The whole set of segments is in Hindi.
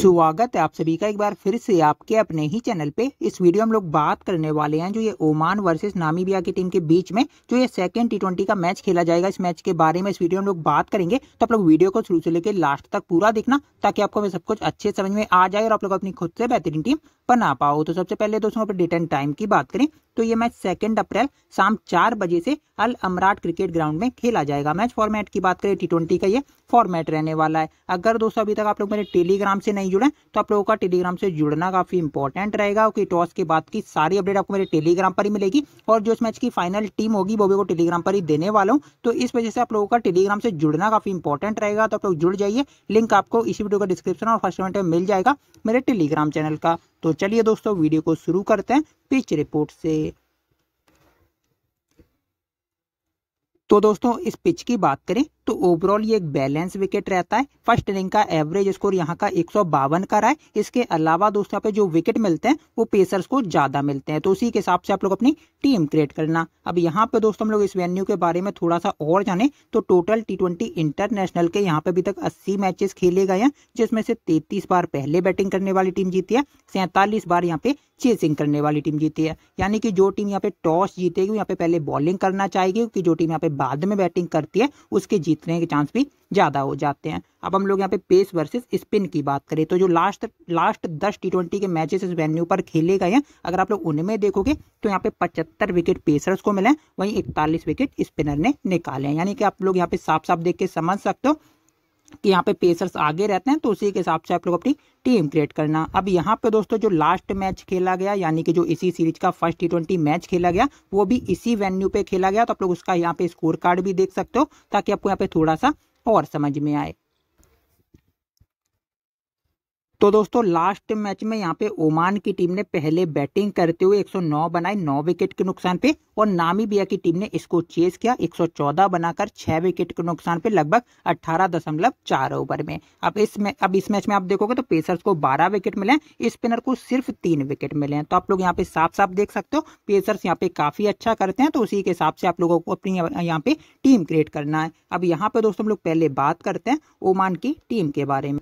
स्वागत है आप सभी का एक बार फिर से आपके अपने ही चैनल पे इस वीडियो हम लोग बात करने वाले हैं जो ये ओमान वर्सेस नामीबिया की टीम के बीच में जो ये सेकंड टी ट्वेंटी का मैच खेला जाएगा इस मैच के बारे में इस वीडियो हम लोग बात करेंगे तो आप लोग वीडियो को शुरू से लेकर लास्ट तक पूरा देखना ताकि आपको सब कुछ अच्छे समझ में आ जाए और आप लोग अपनी खुद से बेहतरीन टीम बना पाओ तो सबसे पहले दोस्तों अपने डेट एंड टाइम की बात करें तो ये मैच सेकेंड अप्रैल शाम चार बजे से अल अमराट क्रिकेट ग्राउंड में खेला जाएगा मैच फॉर्मेट की बात करें टी का ये फॉर्मेट रहने वाला है अगर दोस्तों अभी तक आप लोग मेरे टेलीग्राम से नहीं नहीं जुड़े तो आप लोगों का टेलीग्राम से जुड़ना काफी इंपॉर्टेंट रहेगा क्योंकि तो टॉस के बाद की सारी अपडेट आपको मेरे टेलीग्राम पर ही मिलेगी और जो इस मैच की फाइनल टीम होगी वो भी वो टेलीग्राम पर ही देने वाला हूँ तो इस वजह से आप लोगों का टेलीग्राम से जुड़ना काफी इंपॉर्टेंट रहेगा तो आप लोग जुड़ जाइए लिंक आपको इसी वीडियो का डिस्क्रिप्शन और फर्स्ट कमेंट में मिल जाएगा मेरे टेलीग्राम चैनल का तो चलिए दोस्तों वीडियो को शुरू करते हैं पिच रिपोर्ट से तो दोस्तों इस पिच की बात करें तो ओवरऑल ये एक बैलेंस विकेट रहता है फर्स्ट इनिंग का एवरेज स्कोर यहाँ का एक का रहा है इसके अलावा दोस्तों यहाँ पे जो विकेट मिलते हैं वो पेसर्स को ज्यादा मिलते हैं तो उसी के हिसाब से आप लोग अपनी टीम क्रिएट करना अब यहाँ पे दोस्तों हम लोग इस वेन्यू के बारे में थोड़ा सा और जाने तो टोटल टी इंटरनेशनल के यहाँ पे अभी तक अस्सी मैचेस खेले गए हैं जिसमें से तैतीस बार पहले बैटिंग करने वाली टीम जीती है सैंतालीस बार यहाँ पे चेसिंग करने वाली टीम जीती है यानी कि जो टीम यहाँ पे टॉस जीतेगी यहाँ पे पहले बॉलिंग करना चाहेगी क्योंकि जो टीम यहाँ पे बाद में बैटिंग करती है उसके जीतने के चांस भी ज़्यादा हो जाते हैं अब हम लोग यहाँ पे पेस वर्सेस स्पिन की बात करें तो जो लास्ट लास्ट दस टी के मैचेस इस वेन्यू पर खेले गए हैं अगर आप लोग उनमें देखोगे तो यहाँ पे पचहत्तर इकहत्तर विकेट पेसर्स को मिले वहीं इकतालीस विकेट स्पिनर ने निकाले यानी कि आप लोग यहाँ पे साफ साफ देख के समझ सकते हो कि यहाँ पे पेसर्स आगे रहते हैं तो उसी के हिसाब से आप लोग अपनी टीम क्रिएट करना अब यहाँ पे दोस्तों जो लास्ट मैच खेला गया यानी कि जो इसी सीरीज का फर्स्ट टी ट्वेंटी मैच खेला गया वो भी इसी वेन्यू पे खेला गया तो आप लोग उसका यहाँ पे स्कोर कार्ड भी देख सकते हो ताकि आपको यहाँ पे थोड़ा सा और समझ में आए तो दोस्तों लास्ट मैच में यहाँ पे ओमान की टीम ने पहले बैटिंग करते हुए 109 बनाए 9 विकेट के नुकसान पे और नामीबिया की टीम ने इसको चेस किया 114 बनाकर 6 विकेट के नुकसान पे लगभग 18.4 ओवर में अब इस में अब इस मैच में आप देखोगे तो पेसर्स को 12 विकेट मिले हैं स्पिनर को सिर्फ तीन विकेट मिले हैं तो आप लोग यहाँ पे साफ साफ देख सकते हो पेसर्स यहाँ पे काफी अच्छा करते हैं तो उसी के हिसाब से आप लोगों को अपनी यहाँ पे टीम क्रिएट करना है अब यहाँ पे दोस्तों हम लोग पहले बात करते हैं ओमान की टीम के बारे में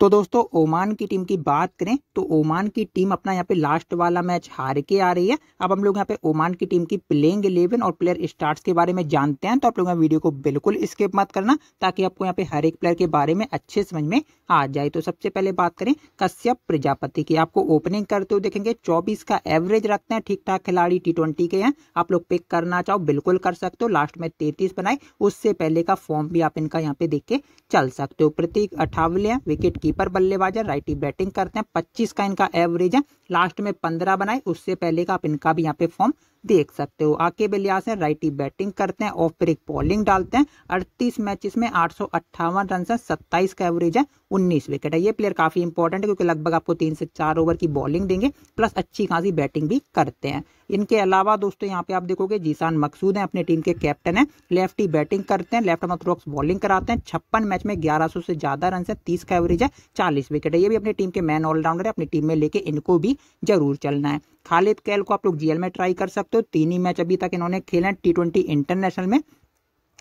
तो दोस्तों ओमान की टीम की बात करें तो ओमान की टीम अपना यहाँ पे लास्ट वाला मैच हार के आ रही है अब हम लोग यहाँ पे ओमान की टीम की प्लेइंग इलेवन और प्लेयर स्टार्ट के बारे में जानते हैं तो आप लोग वीडियो को बिल्कुल स्किप मत करना ताकि आपको यहाँ पे हर एक प्लेयर के बारे में अच्छे समझ में आ जाए तो सबसे पहले बात करें कश्यप प्रजापति की आपको ओपनिंग करते हुए देखेंगे चौबीस का एवरेज रखते हैं ठीक ठाक खिलाड़ी टी ट्वेंटी के हैं आप लोग पिक करना चाहो बिल्कुल कर सकते हो लास्ट में तैतीस बनाए उससे पहले का फॉर्म भी आप इनका यहाँ पे देख के चल सकते हो प्रतीक अठावले विकेट की कीपर बल्लेबाज है राइटी बैटिंग करते हैं पच्चीस का इनका एवरेज है लास्ट में पंद्रह बनाए उससे पहले का आप इनका भी यहाँ पे फॉर्म देख सकते हो आके इलियास है राइटी बैटिंग करते हैं ऑफ एक बॉलिंग डालते हैं अड़तीस मैचेस में आठ रन है सत्ताईस का एवरेज है उन्नीस विकेट है ये प्लेयर काफी इंपॉर्टेंट है क्योंकि लगभग आपको तीन से चार ओवर की बॉलिंग देंगे प्लस अच्छी खासी बैटिंग भी करते हैं इनके अलावा दोस्तों यहाँ पे आप देखोगे जीसान मकसूद हैं अपने टीम के कैप्टन लेफ्ट लेफ्टी बैटिंग करते हैं लेफ्ट ऑर्थोडॉक्स बॉलिंग कराते हैं छप्पन मैच में ग्यारह से ज़्यादा रन है तीस का एवरेज है चालीस विकेट है ये भी अपनी टीम के मैन ऑलराउंडर है अपनी टीम में लेके इनको भी जरूर चलना है खालिद कैल को आप लोग जीएल में ट्राई कर सकते हो तीन ही मैच अभी तक इन्होंने खेले टी ट्वेंटी इंटरनेशनल में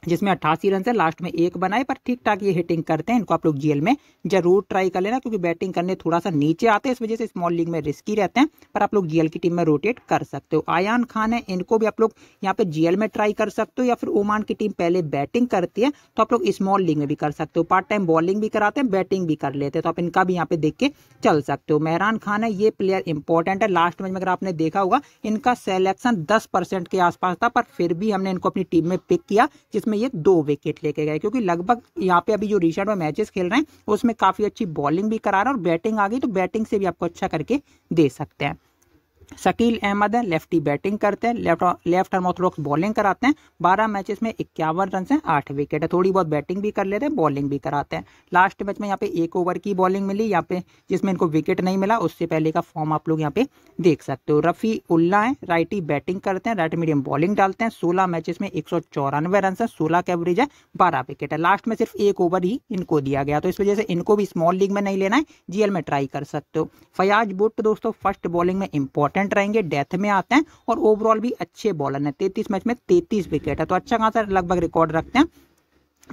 जिसमें अट्ठासी रन है लास्ट में एक बनाए पर ठीक ठाक ये हिटिंग करते हैं इनको आप लोग जीएल में जरूर ट्राई कर लेना क्योंकि बैटिंग करने थोड़ा सा नीचे आते हैं इस वजह से स्मॉल लीग में रिस्की रहते हैं पर आप लोग जीएल की टीम में रोटेट कर सकते हो आयान खान है इनको भी आप लोग यहाँ पे जीएल में ट्राई कर सकते हो या फिर ओमान की टीम पहले बैटिंग करती है तो आप लोग स्मॉल लीग में भी कर सकते हो पार्ट टाइम बॉलिंग भी कराते हैं बैटिंग भी कर लेते हैं तो आप इनका भी यहाँ पे देख के चल सकते हो मेहरान खान है ये प्लेयर इंपॉर्टेंट है लास्ट मैच में अगर आपने देखा होगा इनका सेलेक्शन दस के आसपास था पर फिर भी हमने इनको अपनी टीम में पिक किया जिस जिसमें ये दो विकेट लेके गए क्योंकि लगभग यहाँ पे अभी जो रिशर्ट में मैचेस खेल रहे हैं उसमें काफ़ी अच्छी बॉलिंग भी करा रहा है और बैटिंग आ गई तो बैटिंग से भी आपको अच्छा करके दे सकते हैं शकील अहमद है लेफ्टी बैटिंग करते हैं left left arm orthodox bowling कराते हैं बारह मैचेस में इक्यावन रन हैं आठ विकेट है थोड़ी बहुत बैटिंग भी कर लेते हैं बॉलिंग भी कराते हैं लास्ट मैच में यहाँ पे एक ओवर की बॉलिंग मिली यहाँ पे जिसमें इनको विकेट नहीं मिला उससे पहले का फॉर्म आप लोग यहाँ पे देख सकते हो रफ़ी उल्ला है राइटी बैटिंग करते हैं राइट मीडियम बॉलिंग डालते हैं सोलह मैचेस में एक रन है सोलह का एवरेज है बारह विकेट है लास्ट में सिर्फ एक ओवर ही इनको दिया गया तो इस वजह से इनको भी स्मॉल लीग में नहीं लेना है जीएल में ट्राई कर सकते हो फयाज बुट दोस्तों फर्स्ट बॉलिंग में इंपॉर्टेंट इंपॉर्टेंट रहेंगे डेथ में आते हैं और ओवरऑल भी अच्छे बॉलर हैं तैतीस मैच में तैतीस विकेट है तो अच्छा खासा लगभग रिकॉर्ड रखते हैं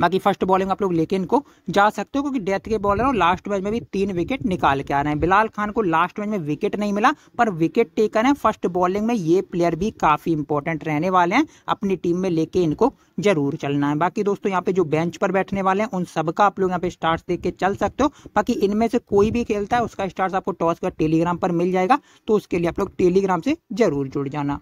बाकी फर्स्ट बॉलिंग आप लोग लेके इनको जा सकते हो क्योंकि डेथ के बॉलर और लास्ट मैच में भी तीन विकेट निकाल के आ रहे हैं बिलाल खान को लास्ट मैच में विकेट नहीं मिला पर विकेट टेकर है फर्स्ट बॉलिंग में ये प्लेयर भी काफ़ी इंपॉर्टेंट रहने वाले हैं अपनी टीम में लेके इनको जरूर चलना है बाकी दोस्तों यहाँ पे जो बेंच पर बैठने वाले हैं उन सबका आप लोग यहाँ पे स्टार्स देख के चल सकते हो बाकी इनमें से कोई भी खेलता है उसका स्टार्स आपको टॉस का टेलीग्राम पर मिल जाएगा तो उसके लिए आप लोग टेलीग्राम से जरूर जुड़ जाना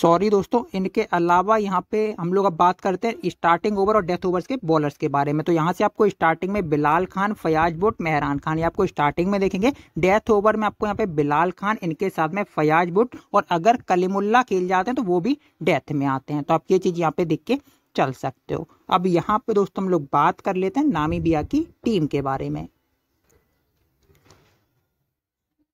सॉरी दोस्तों इनके अलावा यहाँ पे हम लोग अब बात करते हैं स्टार्टिंग ओवर और डेथ ओवर्स के बॉलर्स के बारे में तो यहाँ से आपको स्टार्टिंग में बिलाल खान फयाज बुट मेहरान खान ये आपको स्टार्टिंग में देखेंगे डेथ ओवर में आपको यहाँ पे बिलाल खान इनके साथ में फयाज बुट और अगर कलीमुल्ला खेल जाते हैं तो वो भी डेथ में आते हैं तो आप ये चीज़ यहाँ पे देख के चल सकते हो अब यहाँ पे दोस्तों हम लोग बात कर लेते हैं नामीबिया की टीम के बारे में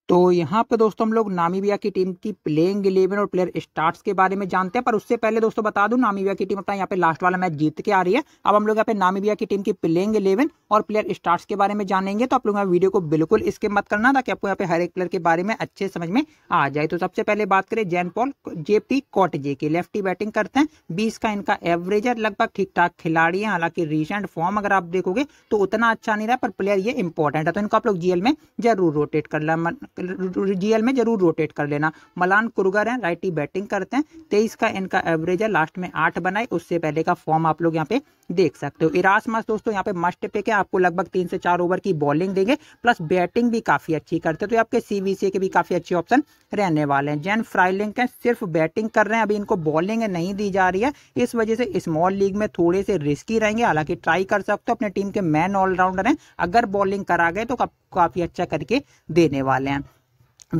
तो यहाँ पे दोस्तों हम लोग नामीबिया की टीम की प्लेइंग इलेवन और प्लेयर स्टार्ट्स के बारे में जानते हैं पर उससे पहले दोस्तों बता दूं नामीबिया की टीम अपना यहाँ पे लास्ट वाला मैच जीत के आ रही है अब हम लोग यहाँ पे नामीबिया की टीम की प्लेइंग इलेवन और प्लेयर स्टार्ट्स के बारे में जानेंगे तो आप लोग यहाँ वीडियो को बिल्कुल इसके मत करना ताकि आपको यहाँ पे हर एक प्लेयर के बारे में अच्छे समझ में आ जाए तो सबसे पहले बात करें जैन पॉल जेपी कॉटजे की लेफ्टी बैटिंग करते हैं बीस का इनका एवरेज है लगभग ठीक ठाक खिलाड़ी है हालांकि रिसेंट फॉर्म अगर आप देखोगे तो उतना अच्छा नहीं रहा पर प्लेयर ये इंपॉर्टेंट है तो इनको आप लोग जीएल में जरूर रोटेट कर जीएल में जरूर रोटेट कर लेना मलान कुरगर हैं राइटी बैटिंग करते हैं तेईस का इनका एवरेज है लास्ट में आठ बनाए उससे पहले का फॉर्म आप लोग यहाँ पे देख सकते हो मस दोस्तों यहाँ पे मस्ट पे के आपको लगभग तीन से चार ओवर की बॉलिंग देंगे प्लस बैटिंग भी काफी अच्छी करते तो आपके सीवीसी के भी काफी अच्छे ऑप्शन रहने वाले हैं जैन फ्राइलिंग है सिर्फ बैटिंग कर रहे हैं अभी इनको बॉलिंग नहीं दी जा रही है इस वजह से स्मॉल लीग में थोड़े से रिस्की रहेंगे हालांकि ट्राई कर सकते हो अपने टीम के मैन ऑलराउंडर हैं अगर बॉलिंग करा गए तो काफ़ी अच्छा करके देने वाले हैं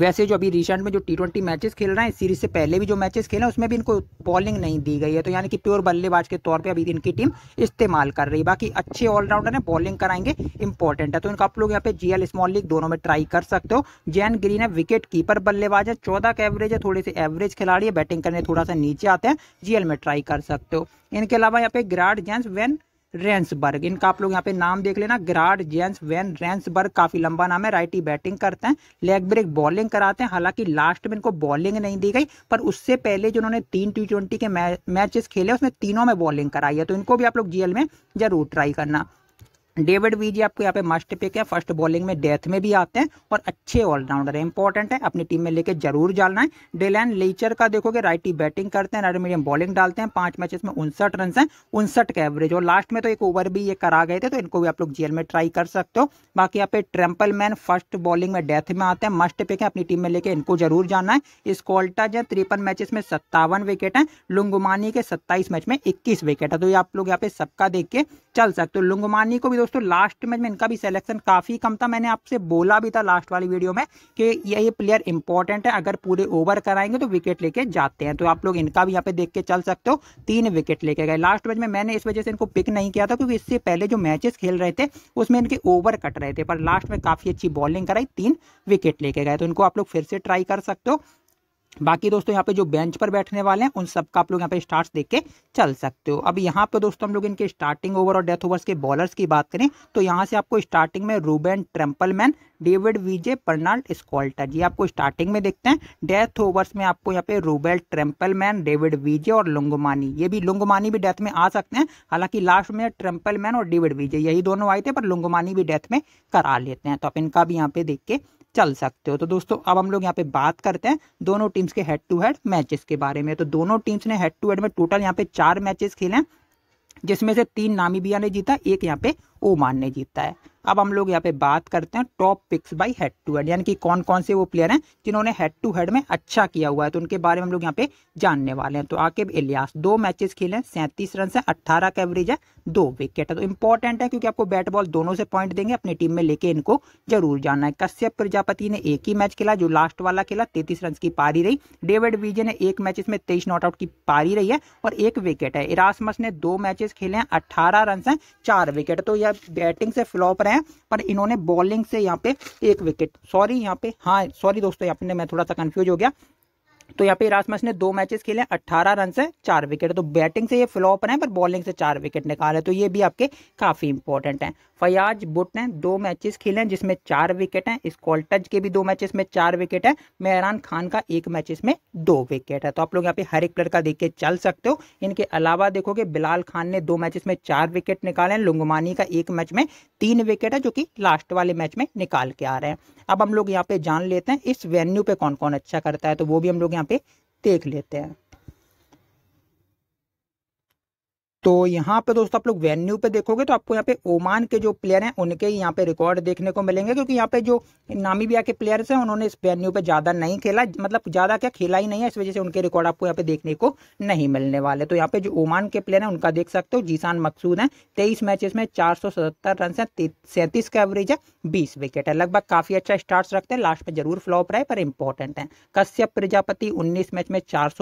वैसे जो अभी रिसेंट में जो टी ट्वेंटी मैचेस खेल रहे हैं सीरीज से पहले भी जो मैचेस खेले हैं उसमें भी इनको बॉलिंग नहीं दी गई है तो यानी कि प्योर बल्लेबाज के तौर पे अभी इनकी टीम इस्तेमाल कर रही है बाकी अच्छे ऑलराउंडर हैं बॉलिंग कराएंगे इंपॉर्टेंट है तो इनका आप लोग यहाँ पे जीएल स्मॉल लीग दोनों में ट्राई कर सकते हो जैन ग्रीन है विकेट कीपर बल्लेबाज है चौदह का एवरेज है थोड़े से एवरेज खिलाड़ी है बैटिंग करने थोड़ा सा नीचे आते हैं जीएल में ट्राई कर सकते हो इनके अलावा यहाँ पे ग्राड जेंस वेन रेंसबर्ग इनका आप लोग यहाँ पे नाम देख लेना ग्राड जेंस वेन रेंसबर्ग काफी लंबा नाम है राइटी बैटिंग करते हैं लेग ब्रेक बॉलिंग कराते हैं हालांकि लास्ट में इनको बॉलिंग नहीं दी गई पर उससे पहले जो उन्होंने तीन टी ट्वेंटी के मैचेस खेले उसमें तीनों में बॉलिंग कराई है तो इनको भी आप लोग जीएल में जरूर ट्राई करना डेविड वीजी आपको यहाँ पे मस्ट पिक है फर्स्ट बॉलिंग में डेथ में भी आते हैं और अच्छे ऑलराउंडर है इंपॉर्टेंट है अपनी टीम में लेके जरूर डालना है डेलैन लीचर का देखोगे राइटी बैटिंग करते हैं मीडियम बॉलिंग डालते हैं पांच मैचेस में उनसठ रन है उनसठ का एवरेज और लास्ट में तो एक ओवर भी ये करा गए थे तो इनको भी आप लोग जेल में ट्राई कर सकते हो बाकी यहाँ पे ट्रेम्पल मैन फर्स्ट बॉलिंग में डेथ में आते हैं मस्ट पिक है अपनी टीम में लेके इनको जरूर जाना है स्कॉल्टा जो तिरपन मैचेस में सत्तावन विकेट है लुंगमानी के सत्ताईस मैच में इक्कीस विकेट है तो ये आप लोग यहाँ पे सबका देख के चल सकते हो लुंगमानी को भी तो दोस्तों लास्ट मैच में इनका भी सिलेक्शन काफ़ी कम था मैंने आपसे बोला भी था लास्ट वाली वीडियो में कि ये प्लेयर इंपॉर्टेंट है अगर पूरे ओवर कराएंगे तो विकेट लेके जाते हैं तो आप लोग इनका भी यहाँ पे देख के चल सकते हो तीन विकेट लेके गए लास्ट मैच में मैंने इस वजह से इनको पिक नहीं किया था क्योंकि इससे पहले जो मैचेस खेल रहे थे उसमें इनके ओवर कट रहे थे पर लास्ट में काफ़ी अच्छी बॉलिंग कराई तीन विकेट लेके गए तो इनको आप लोग फिर से ट्राई कर सकते हो बाकी दोस्तों यहाँ पे जो बेंच पर बैठने वाले हैं उन सब का आप लोग यहाँ पे स्टार्ट देख के चल सकते हो अब यहाँ पे दोस्तों हम लोग इनके स्टार्टिंग ओवर और डेथ ओवर्स के बॉलर्स की बात करें तो यहाँ से आपको स्टार्टिंग में रूबेन ट्रेम्पलमैन डेविड विजे पर्नाल्ड स्कॉल्टर ये आपको स्टार्टिंग में देखते हैं डेथ ओवर्स में आपको यहाँ पे रूबेल मैन डेविड विजे और लुंगमानी ये भी लुंगमानी भी डेथ में आ सकते हैं हालांकि लास्ट में ट्रेम्पलमैन और डेविड विजे यही दोनों आए थे पर लुंगमानी भी डेथ में करा लेते हैं तो आप इनका भी यहाँ पे देख के चल सकते हो तो दोस्तों अब हम लोग यहाँ पे बात करते हैं दोनों टीम्स के हेड टू हेड मैचेस के बारे में तो दोनों टीम्स ने हेड टू हेड में टोटल यहाँ पे चार मैचेस खेले हैं जिसमें से तीन नामीबिया ने जीता एक यहाँ पे वो मानने जीता है अब हम लोग यहाँ पे बात करते हैं top picks by head to head यानी कि कौन कौन से वो प्लेयर हैं जिन्होंने हेड टू हेड में अच्छा किया हुआ है तो उनके बारे में हम लोग यहाँ पे जानने वाले हैं तो आकेब इलियास दो मैचेस खेले हैं सैंतीस रन से अट्ठारह का एवरेज है दो विकेट है तो इंपॉर्टेंट है क्योंकि आपको बैट बॉल दोनों से पॉइंट देंगे अपनी टीम में लेके इनको जरूर जाना है कश्यप प्रजापति ने एक ही मैच खेला जो लास्ट वाला खेला तैतीस रन की पारी रही डेविड विजे ने एक मैचेस में तेईस नॉट आउट की पारी रही है और एक विकेट है इरासमस ने दो मैचेस खेले हैं अट्ठारह रन से चार विकेट तो यह बैटिंग से फ्लॉप रहे हैं पर इन्होंने बॉलिंग से यहाँ पे एक विकेट सॉरी यहाँ पे हाँ सॉरी दोस्तों यहाँ पे मैं थोड़ा सा कंफ्यूज हो गया तो यहाँ पे इरासमस ने दो मैचेस खेले अट्ठारह रन तो से चार विकेट तो बैटिंग से ये फ्लॉप है पर बॉलिंग से चार विकेट निकाले तो ये भी आपके काफ़ी इंपॉर्टेंट है फयाज बुट ने दो मैचेस खेले हैं जिसमें चार विकेट हैं स्कॉल्टज के भी दो मैचेस में चार विकेट है मेहरान खान का एक मैचेस में दो विकेट है तो आप लोग यहाँ पे हर एक प्लेयर का देख के चल सकते हो इनके अलावा देखोगे बिलाल खान ने दो मैचेस में चार विकेट निकाले हैं लुंगमानी का एक मैच में तीन विकेट है जो कि लास्ट वाले मैच में निकाल के आ रहे हैं अब हम लोग यहाँ पे जान लेते हैं इस वेन्यू पे कौन कौन अच्छा करता है तो वो भी हम लोग यहाँ यहाँ पे देख लेते हैं तो यहाँ पे दोस्तों आप लोग वेन्यू पे देखोगे तो आपको यहाँ पे ओमान के जो प्लेयर हैं उनके यहाँ पे रिकॉर्ड देखने को मिलेंगे क्योंकि यहाँ पे जो नामीबिया के प्लेयर्स हैं उन्होंने इस वेन्यू पे ज़्यादा नहीं खेला मतलब ज़्यादा क्या खेला ही नहीं है इस वजह से उनके रिकॉर्ड आपको यहाँ पे देखने को नहीं मिलने वाले तो यहाँ पे जो ओमान के प्लेयर है उनका देख सकते हो जीसान मकसूद है तेईस मैचेस में चार रन है सैंतीस का एवरेज है बीस विकेट है लगभग काफ़ी अच्छा स्टार्ट रखते हैं लास्ट में जरूर फ्लॉप रहे पर इंपॉर्टेंट है कश्यप प्रजापति उन्नीस मैच में चार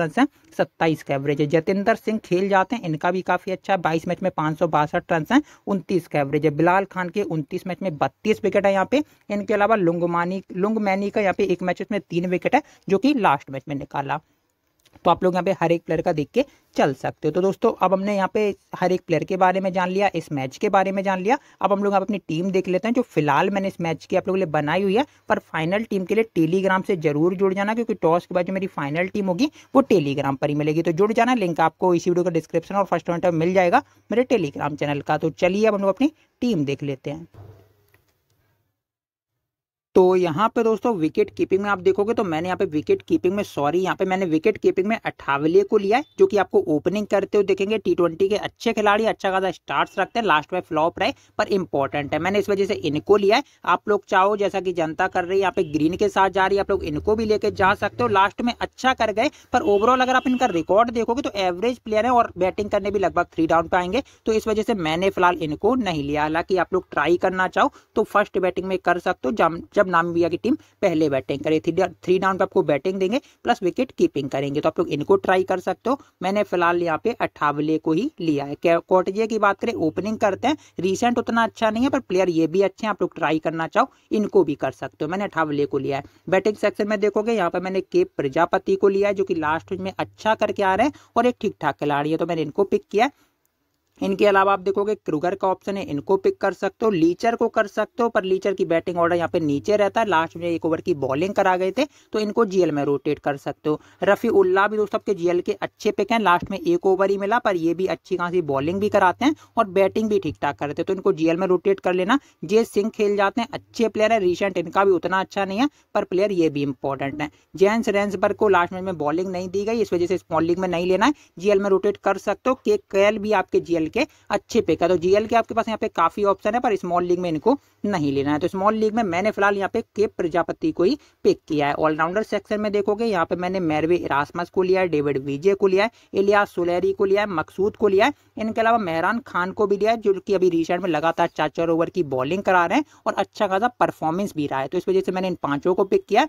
रन है सत्ताईस का एवरेज है जतेंद्र सिंह खेल जाते हैं इनका का भी काफ़ी अच्छा है बाईस मैच में पांच रन है उनतीस का एवरेज है बिलाल खान के उनतीस मैच में बत्तीस विकेट है यहाँ पे इनके अलावा लुंगमानी लुंगमैनी का यहाँ पे एक मैच में तीन विकेट है जो कि लास्ट मैच में निकाला तो आप लोग यहाँ पे हर एक प्लेयर का देख के चल सकते हो तो दोस्तों अब हमने यहाँ पे हर एक प्लेयर के बारे में जान लिया इस मैच के बारे में जान लिया अब हम लोग यहाँ अपनी टीम देख लेते हैं जो फिलहाल मैंने इस मैच की आप लोगों के लिए बनाई हुई है पर फाइनल टीम के लिए टेलीग्राम से जरूर जुड़ जाना क्योंकि टॉस के बाद जो मेरी फाइनल टीम होगी वो टेलीग्राम पर ही मिलेगी तो जुड़ जाना लिंक आपको इसी वीडियो का डिस्क्रिप्शन और फर्स्ट पॉइंट मिल जाएगा मेरे टेलीग्राम चैनल का तो चलिए अब हम लोग अपनी टीम देख लेते हैं तो यहाँ पे दोस्तों विकेट कीपिंग में आप देखोगे तो मैंने यहाँ पे विकेट कीपिंग में सॉरी यहाँ पे मैंने विकेट कीपिंग में अठावले को लिया है जो कि आपको ओपनिंग करते हुए देखेंगे टी ट्वेंटी के अच्छे खिलाड़ी अच्छा खासा स्टार्ट रखते हैं लास्ट में फ्लॉप रहे पर इंपॉर्टेंट है मैंने इस वजह से इनको लिया है आप लोग चाहो जैसा कि जनता कर रही है यहाँ पे ग्रीन के साथ जा रही है आप लोग इनको भी लेके जा सकते हो लास्ट में अच्छा कर गए पर ओवरऑल अगर आप इनका रिकॉर्ड देखोगे तो एवरेज प्लेयर है और बैटिंग करने भी लगभग थ्री डाउन पे आएंगे तो इस वजह से मैंने फिलहाल इनको नहीं लिया हालांकि आप लोग ट्राई करना चाहो तो फर्स्ट बैटिंग में कर सकते हो जब नामबिया की टीम पहले बैटिंग करे थी थ्री डाउन पर आपको बैटिंग देंगे प्लस विकेट कीपिंग करेंगे तो आप लोग इनको ट्राई कर सकते हो मैंने फिलहाल यहाँ पे अठावले को ही लिया है कोटजे की बात करें ओपनिंग करते हैं रिसेंट उतना अच्छा नहीं है पर प्लेयर ये भी अच्छे हैं आप लोग ट्राई करना चाहो इनको भी कर सकते हो मैंने अठावले को लिया है बैटिंग सेक्शन में देखोगे यहाँ पर मैंने के प्रजापति को लिया है जो कि लास्ट में अच्छा करके आ रहे हैं और एक ठीक ठाक खिलाड़ी है तो मैंने इनको पिक किया है इनके अलावा आप देखोगे क्रूगर का ऑप्शन है इनको पिक कर सकते हो लीचर को कर सकते हो पर लीचर की बैटिंग ऑर्डर यहाँ पे नीचे रहता है लास्ट में एक ओवर की बॉलिंग करा गए थे तो इनको जीएल में रोटेट कर सकते हो रफी उल्ला भी दोस्तों आपके जीएल के अच्छे पिक हैं लास्ट में एक ओवर ही मिला पर ये भी अच्छी खासी बॉलिंग भी कराते हैं और बैटिंग भी ठीक ठाक करते हैं तो इनको जीएल में रोटेट कर लेना जे सिंह खेल जाते हैं अच्छे प्लेयर है रिसेंट इनका भी उतना अच्छा नहीं है पर प्लेयर ये भी इंपॉर्टेंट है जेंस रेंसबर्ग को लास्ट मैच में बॉलिंग नहीं दी गई इस वजह से स्मॉल लीग में नहीं लेना है जीएल में रोटेट कर सकते हो के कैल भी आपके जीएल के अच्छे पिक है तो जीएल के आपके पास यहाँ पे काफी ऑप्शन है पर स्मॉल लीग में इनको नहीं लेना है तो स्मॉल लीग में मैंने फिलहाल यहाँ पे के प्रजापति को ही पिक किया है ऑलराउंडर सेक्शन में देखोगे यहाँ पे मैंने मैरवे इरासमस को लिया है डेविड विजय को लिया है इलिया सुलेरी को लिया है मकसूद को लिया है इनके अलावा मेहरान खान को भी लिया है जो कि अभी रिसेंट में लगातार चार चार ओवर की बॉलिंग करा रहे हैं और अच्छा खासा परफॉर्मेंस भी रहा है तो इस वजह से मैंने इन पांचों को पिक किया है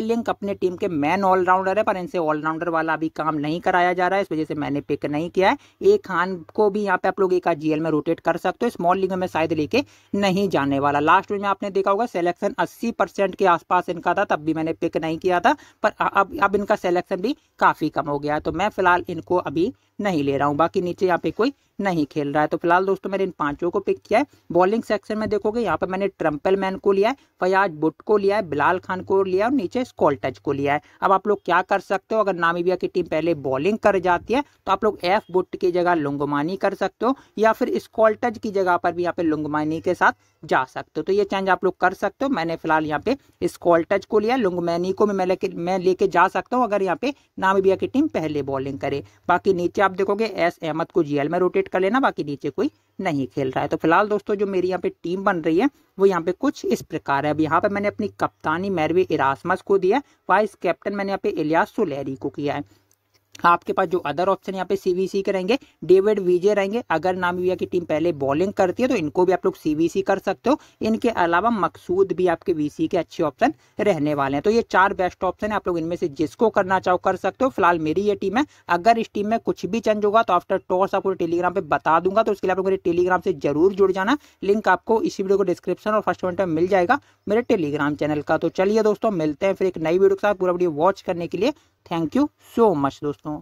लिंक अपने टीम के मैन ऑलराउंडर है पर इनसे ऑलराउंडर वाला अभी काम नहीं कराया जा रहा है इस वजह से मैंने पिक नहीं किया है ए खान को भी यहाँ पे आप लोग एक जीएल में रोटेट कर सकते हो स्मॉल लिंग में शायद लेके नहीं जाने वाला लास्ट में आपने देखा होगा सिलेक्शन 80 परसेंट के आसपास इनका था तब भी मैंने पिक नहीं किया था पर अब अब इनका सिलेक्शन भी काफ़ी कम हो गया तो मैं फिलहाल इनको अभी नहीं ले रहा हूँ बाकी नीचे यहाँ पे कोई नहीं खेल रहा है तो फिलहाल दोस्तों मैंने इन पांचों को पिक किया है बॉलिंग सेक्शन में देखोगे यहाँ पर मैंने ट्रम्पल मैन को लिया है फयाज बुट को लिया है बिलाल खान को लिया है और नीचे स्कॉलटच को लिया है अब आप लोग क्या कर सकते हो अगर नामीबिया की टीम पहले बॉलिंग कर जाती है तो आप लोग एफ बुट की जगह लुंगमानी कर सकते हो या फिर टच की जगह पर भी यहाँ पे लुंगमानी के साथ जा सकते हो तो ये चेंज आप लोग कर सकते हो मैंने फिलहाल यहाँ पे टच को लिया लुंगमैनी को मैं लेके मैं लेके जा सकता हूँ अगर यहाँ पे नामीबिया की टीम पहले बॉलिंग करे बाकी नीचे आप देखोगे एस अहमद को जीएल में रोटेट सेलेक्ट कर लेना बाकी नीचे कोई नहीं खेल रहा है तो फिलहाल दोस्तों जो मेरी यहाँ पे टीम बन रही है वो यहाँ पे कुछ इस प्रकार है अब यहाँ पे मैंने अपनी कप्तानी मैरवी इरासमस को दिया वाइस कैप्टन मैंने यहाँ पे इलियास सोलहरी को किया है आपके पास जो अदर ऑप्शन यहाँ पे सीवीसी के रहेंगे डेविड विजे रहेंगे अगर नामीबिया की टीम पहले बॉलिंग करती है तो इनको भी आप लोग सीवीसी कर सकते हो इनके अलावा मकसूद भी आपके वीसी के अच्छे ऑप्शन रहने वाले हैं तो ये चार बेस्ट ऑप्शन है आप लोग इनमें से जिसको करना चाहो कर सकते हो फिलहाल मेरी ये टीम है अगर इस टीम में कुछ भी चेंज होगा तो आफ्टर टॉस आपको टेलीग्राम पर बता दूंगा तो उसके लिए आप लोग मेरे टेलीग्राम से जरूर जुड़ जाना लिंक आपको इसी वीडियो को डिस्क्रिप्शन और फर्स्ट कमेंट में मिल जाएगा मेरे टेलीग्राम चैनल का तो चलिए दोस्तों मिलते हैं फिर एक नई वीडियो के साथ पूरा वीडियो वॉच करने के लिए थैंक यू सो मच दोस्तों